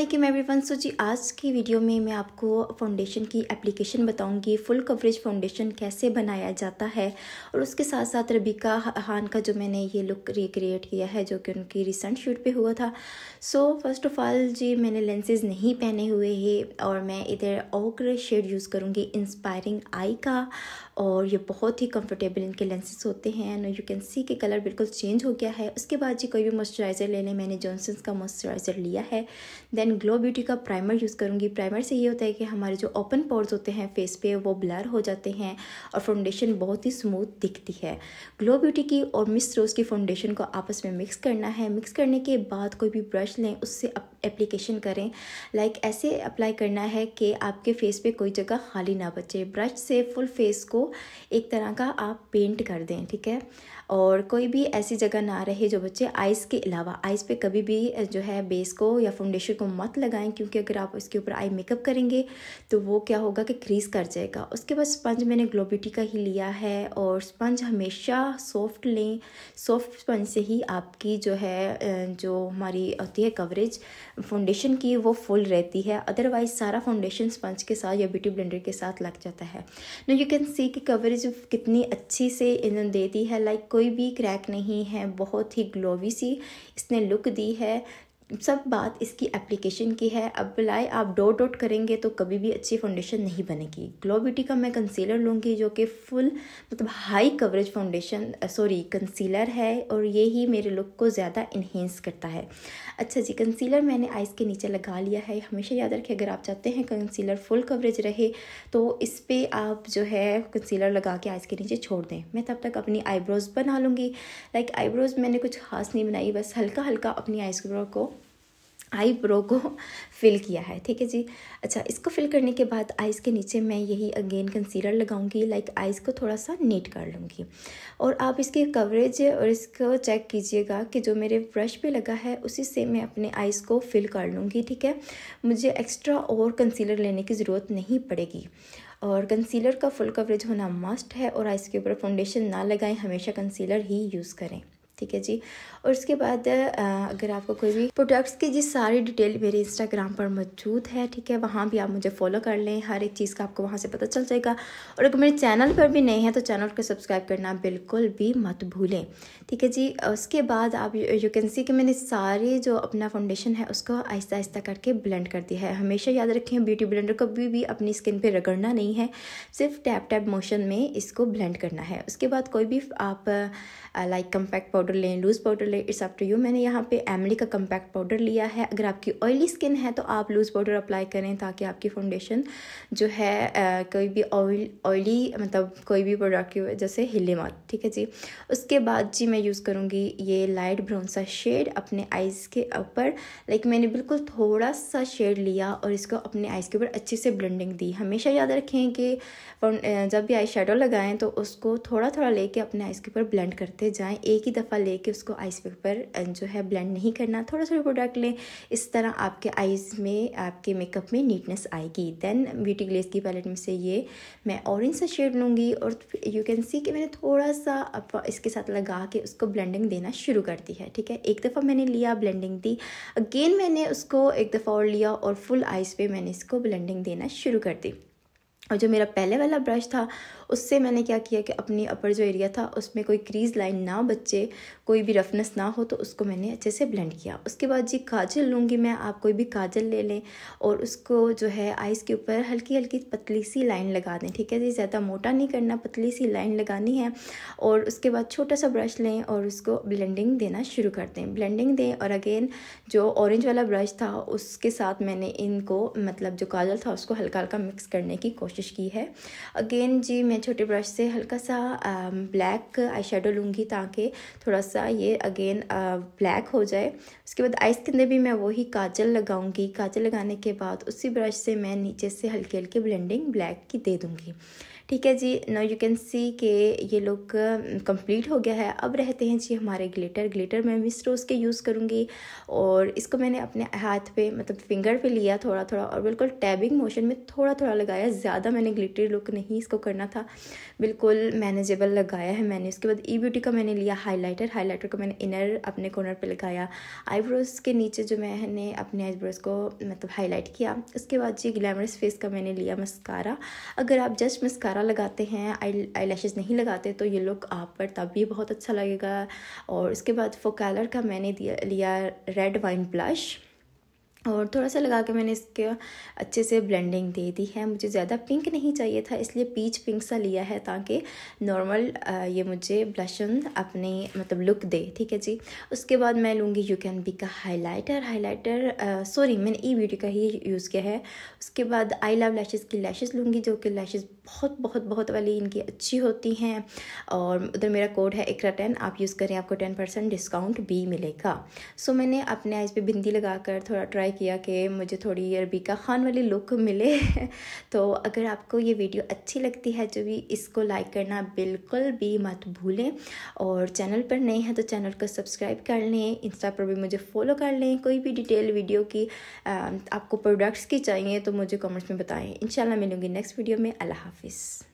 मैं everyone so जी आज की वीडियो में मैं आपको फाउंडेशन की एप्लीकेशन बताऊंगी फुल कवरेज फाउंडेशन कैसे बनाया जाता है और उसके साथ साथ रबीका हान का जो मैंने ये लुक रिक्रिएट किया है जो कि उनकी रिसेंट शूट पे हुआ था सो फर्स्ट ऑफ ऑल जी मैंने लेंसेज नहीं पहने हुए हैं और मैं इधर ओग्र शेड यूज़ करूँगी इंस्पायरिंग आई का और ये बहुत ही कंफर्टेबल इनके लेंसेज होते हैं एंड यू कैन सी के कलर बिल्कुल चेंज हो गया है उसके बाद जी कोई भी मॉइस्चराइज़र ले लें मैंने जॉनसन्स का मॉइस्चराइज़र लिया है देन एंड ग्लो ब्यूटी का प्राइमर यूज़ करूँगी प्राइमर से ये होता है कि हमारे जो ओपन पोर्स होते हैं फेस पे वो ब्लर हो जाते हैं और फाउंडेशन बहुत ही स्मूथ दिखती है ग्लो ब्यूटी की और मिस रोज़ की फाउंडेशन को आपस में मिक्स करना है मिक्स करने के बाद कोई भी ब्रश लें उससे एप्लीकेशन करें लाइक like ऐसे अप्लाई करना है कि आपके फेस पे कोई जगह खाली ना बचे ब्रश से फुल फेस को एक तरह का आप पेंट कर दें ठीक है और कोई भी ऐसी जगह ना रहे जो बच्चे आइज़ के अलावा आइज़ पे कभी भी जो है बेस को या फाउंडेशन को मत लगाएं क्योंकि अगर आप इसके ऊपर आई मेकअप करेंगे तो वो क्या होगा कि क्रीज कर जाएगा उसके बाद स्पंज मैंने ग्लोबिटी का ही लिया है और स्पंज हमेशा सॉफ्ट लें सॉफ्ट स्पंज से ही आपकी जो है जो हमारी होती है कवरेज फाउंडेशन की वो फुल रहती है अदरवाइज सारा फाउंडेशन स्पंज के साथ या ब्यूटी ब्लेंडर के साथ लग जाता है नो यू कैन सी कि कवरेज कितनी अच्छी से इन्होंने देती है लाइक like कोई भी क्रैक नहीं है बहुत ही ग्लोवी सी इसने लुक दी है सब बात इसकी एप्लीकेशन की है अब आप डॉट डॉट करेंगे तो कभी भी अच्छी फाउंडेशन नहीं बनेगी ग्लो ब्यूटी का मैं कंसीलर लूँगी जो कि फुल मतलब high coverage foundation sorry concealer है और ये ही मेरे लुक को ज़्यादा इन्हेंस करता है अच्छा जी कंसीलर मैंने आइस के नीचे लगा लिया है हमेशा याद रखें अगर आप चाहते हैं कंसीलर फुल कवरेज रहे तो इस पर आप जो है कंसीलर लगा के आइस के नीचे छोड़ दें मैं तब तक अपनी आईब्रोज़ बना लूँगी लाइक आईब्रोज़ मैंने कुछ खास नहीं बनाई बस हल्का हल्का अपनी आइस को आई प्रो को फिल किया है ठीक है जी अच्छा इसको फिल करने के बाद आइज़ के नीचे मैं यही अगेन कंसीलर लगाऊंगी लाइक आइज़ को थोड़ा सा नीट कर लूँगी और आप इसके कवरेज और इसको चेक कीजिएगा कि जो मेरे ब्रश पे लगा है उसी से मैं अपने आइज़ को फिल कर लूँगी ठीक है मुझे एक्स्ट्रा और कंसीलर लेने की ज़रूरत नहीं पड़ेगी और कंसीलर का फुल कवरेज होना मस्ट है और आइज़ के ऊपर फाउंडेशन ना लगाएं हमेशा कंसीलर ही यूज़ करें ठीक है जी और उसके बाद अगर आपको कोई भी प्रोडक्ट्स की जी सारी डिटेल मेरे इंस्टाग्राम पर मौजूद है ठीक है वहाँ भी आप मुझे फॉलो कर लें हर एक चीज़ का आपको वहाँ से पता चल जाएगा और अगर मेरे चैनल पर भी नहीं है तो चैनल को सब्सक्राइब करना बिल्कुल भी मत भूलें ठीक है जी उसके बाद आप यू कैन सी कि मैंने सारे जो अपना फाउंडेशन है उसको आहिस्ता आहिस्ता करके ब्लेंड कर दिया है हमेशा याद रखें ब्यूटी ब्लेंडर कभी भी अपनी स्किन पर रगड़ना नहीं है सिर्फ टैप टैप मोशन में इसको ब्लेंड करना है उसके बाद कोई भी आप लाइक कंपैक्ट पाउडर पाउडर लें लूज़ पाउडर लें इट्स अप टू यू मैंने यहाँ पे एमली का कम्पैक्ट पाउडर लिया है अगर आपकी ऑयली स्किन है तो आप लूज़ पाउडर अप्लाई करें ताकि आपकी फाउंडेशन जो है आ, कोई भी ऑयली ऑयली मतलब कोई भी प्रोडक्ट की वजह से हिले मत ठीक है जी उसके बाद जी मैं यूज़ करूँगी ये लाइट ब्राउन सा शेड अपने आइज़ के ऊपर लाइक मैंने बिल्कुल थोड़ा सा शेड लिया और इसको अपने आइज़ के ऊपर अच्छे से ब्लेंडिंग दी हमेशा याद रखें कि जब भी आई शेडो लगाएं तो उसको थोड़ा थोड़ा लेके अपने आइज़ के ऊपर ब्लेंड करते जाएं एक ही दफ़ा कर उसको आइस पैक पर जो है ब्लेंड नहीं करना थोड़ा थोड़ा प्रोडक्ट लें इस तरह आपके आइज़ में आपके मेकअप में नीटनेस आएगी देन ब्यूटी ग्लेस की पैलेट में से ये मैं ऑरेंज सा शेड लूँगी और यू कैन सी कि मैंने थोड़ा सा इसके साथ लगा के उसको ब्लेंडिंग देना शुरू कर दी है ठीक है एक दफ़ा मैंने लिया ब्लेंडिंग दी अगेन मैंने उसको एक दफ़ा और लिया और फुल आइज़ पे मैंने इसको ब्लेंडिंग देना शुरू कर दी और जो मेरा पहले वाला ब्रश था उससे मैंने क्या किया कि अपनी अपर जो एरिया था उसमें कोई क्रीज लाइन ना बच्चे कोई भी रफनेस ना हो तो उसको मैंने अच्छे से ब्लेंड किया उसके बाद जी काजल लूँगी मैं आप कोई भी काजल ले लें और उसको जो है आइस के ऊपर हल्की हल्की पतली सी लाइन लगा दें ठीक है जी ज़्यादा मोटा नहीं करना पतली सी लाइन लगानी है और उसके बाद छोटा सा ब्रश लें और उसको ब्लेंडिंग देना शुरू कर दें ब्लेंडिंग दें और अगेन जो ऑरेंज वाला ब्रश था उसके साथ मैंने इनको मतलब जो काजल था उसको हल्का हल्का मिक्स करने की कोशिश की है अगेन जी मैं मैं छोटे ब्रश से हल्का सा ब्लैक आई शेडो लूँगी ताकि थोड़ा सा ये अगेन ब्लैक हो जाए उसके बाद आइस के अंदर भी मैं वही काजल लगाऊंगी काजल लगाने के बाद उसी ब्रश से मैं नीचे से हल्के हल्के ब्लेंडिंग ब्लैक की दे दूँगी ठीक है जी नाउ यू कैन सी के ये लुक कंप्लीट हो गया है अब रहते हैं जी हमारे ग्लिटर ग्लिटर मैं मिस रोज़ के यूज़ करूँगी और इसको मैंने अपने हाथ पे मतलब फिंगर पे लिया थोड़ा थोड़ा और बिल्कुल टैबिंग मोशन में थोड़ा थोड़ा लगाया ज़्यादा मैंने ग्लिटर लुक नहीं इसको करना था बिल्कुल मैनेजेबल लगाया है मैंने उसके बाद ई ब्यूटी का मैंने लिया हाईलाइटर हाईलाइटर को मैंने इनर अपने कॉर्नर पे लगाया आईब्रोज़ के नीचे जो मैंने अपने आईब्रोज़ को मतलब हाईलाइट किया उसके बाद जी ग्लैमरस फेस का मैंने लिया मस्कारा अगर आप जस्ट मस्कारा लगाते हैं आई आई नहीं लगाते तो ये लुक आप पर तब भी बहुत अच्छा लगेगा और उसके बाद फोकैलर का मैंने दिया लिया रेड वाइन ब्लश और थोड़ा सा लगा के मैंने इसके अच्छे से ब्लेंडिंग दे दी है मुझे ज़्यादा पिंक नहीं चाहिए था इसलिए पीच पिंक सा लिया है ताकि नॉर्मल ये मुझे ब्लशन अपने मतलब लुक दे ठीक है जी उसके बाद मैं लूँगी यू कैन बी का हाइलाइटर हाइलाइटर सॉरी मैंने ई ब्यूटी का ही यूज़ किया है उसके बाद आई लव लैशेज़ की लैशेज़ लूँगी जो कि लैशेज़ बहुत बहुत बहुत वाली इनकी अच्छी होती हैं और उधर मेरा कोड है एकरा टेन आप यूज़ करें आपको टेन परसेंट डिस्काउंट भी मिलेगा सो मैंने अपने आइज़ पर बिंदी लगा कर थोड़ा ट्राई ट्राई किया कि मुझे थोड़ी अरबिका ख़ान वाली लुक मिले तो अगर आपको ये वीडियो अच्छी लगती है जो तो भी इसको लाइक करना बिल्कुल भी मत भूलें और चैनल पर नए हैं तो चैनल को सब्सक्राइब कर लें इंस्टा पर भी मुझे फॉलो कर लें कोई भी डिटेल वीडियो की आपको प्रोडक्ट्स की चाहिए तो मुझे कमेंट्स में बताएं इंशाल्लाह मिलूंगी नेक्स्ट वीडियो में अल्लाह हाफिज़